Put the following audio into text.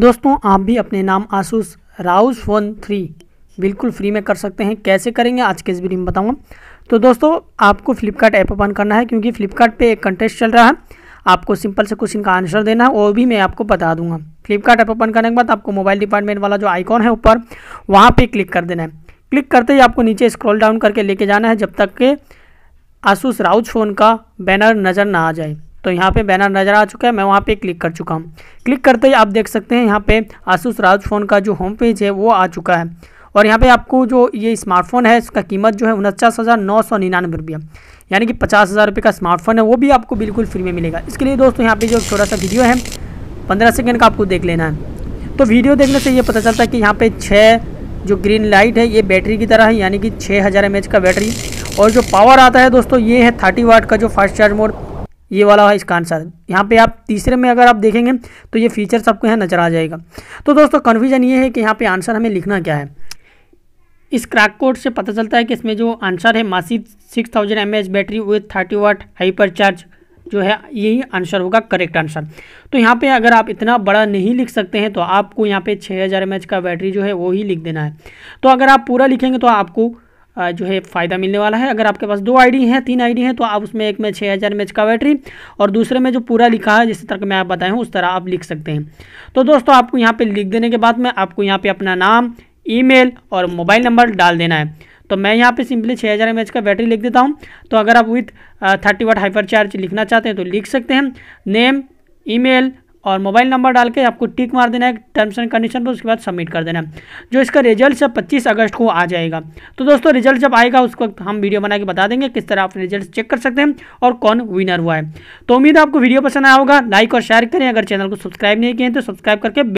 दोस्तों आप भी अपने नाम आसूस राउस फोन थ्री बिल्कुल फ्री में कर सकते हैं कैसे करेंगे आज के इस वीडियो में बताऊंगा तो दोस्तों आपको फ्लिपकार्ट ऐप ओपन करना है क्योंकि फ्लिपकार्ट पे एक कंटेस्ट चल रहा है आपको सिंपल से क्वेश्चन का आंसर देना है वो भी मैं आपको बता दूंगा फ्लिपकार्ट ऐप ओपन करने के बाद आपको मोबाइल डिपार्टमेंट वाला जो आइकॉन है ऊपर वहाँ पर क्लिक कर देना है क्लिक करते ही आपको नीचे स्क्रॉल डाउन करके लेके जाना है जब तक के आसूस राउज फ़ोन का बैनर नज़र ना आ जाए तो यहाँ पे बैनर नज़र आ चुका है मैं वहाँ पे क्लिक कर चुका हूँ क्लिक करते ही आप देख सकते हैं यहाँ पे आसूस राज फ़ोन का जो होम पेज है वो आ चुका है और यहाँ पे आपको जो ये स्मार्टफोन है इसका कीमत जो है उनचास हज़ार नौ सौ निन्यानवे रुपया यानी कि पचास हज़ार रुपये का स्मार्टफोन है वो भी आपको बिल्कुल फ्री में मिलेगा इसके लिए दोस्तों यहाँ पर जो छोटा सा वीडियो है पंद्रह सेकेंड का आपको देख लेना है तो वीडियो देखने से ये पता चलता है कि यहाँ पर छः जो ग्रीन लाइट है ये बैटरी की तरह है यानी कि छः हज़ार एम का बैटरी और जो पावर आता है दोस्तों ये है थर्टी वाट का जो फास्ट चार्ज मोड ये वाला है इसका आंसर यहाँ पे आप तीसरे में अगर आप देखेंगे तो ये फीचर्स आपको यहाँ नजर आ जाएगा तो दोस्तों कन्फ्यूजन ये है कि यहाँ पे आंसर हमें लिखना क्या है इस क्रैक कोड से पता चलता है कि इसमें जो आंसर है massive six thousand M H battery with thirty watt hyper charge जो है यही आंसर होगा करेक्ट आंसर तो यहाँ पे अगर आप इतना बड़ा नहीं लिख सकते हैं तो आपको यहाँ पे 6000 हज़ार का बैटरी जो है वो ही लिख देना है तो अगर आप पूरा लिखेंगे तो आपको जो है फ़ायदा मिलने वाला है अगर आपके पास दो आईडी हैं तीन आईडी हैं तो आप उसमें एक में छः हज़ार मैच का बैटरी और दूसरे में जो पूरा लिखा है जिस तरह के मैं आप बताया हूँ उस तरह आप लिख सकते हैं तो दोस्तों आपको यहाँ पर लिख देने के बाद में आपको यहाँ पर अपना नाम ईमेल और मोबाइल नंबर डाल देना है तो मैं यहाँ पर सिंपली छः हज़ार एम का बैटरी लिख देता हूँ तो अगर आप with thirty watt hyper charge लिखना चाहते हैं तो लिख सकते हैं नेम ईमेल और मोबाइल नंबर डाल के आपको टिक मार देना है टर्म्स एंड कंडीशन पर उसके बाद सबमिट कर देना है जो इसका रिजल्ट सब पच्चीस अगस्त को आ जाएगा तो दोस्तों रिजल्ट जब आएगा उसको हम वीडियो बना के बता देंगे किस तरह आप रिजल्ट चेक कर सकते हैं और कौन विनर हुआ है तो उम्मीद है आपको वीडियो पसंद आया होगा लाइक और शेयर करें अगर चैनल को सब्सक्राइब नहीं किए तो सब्सक्राइब करके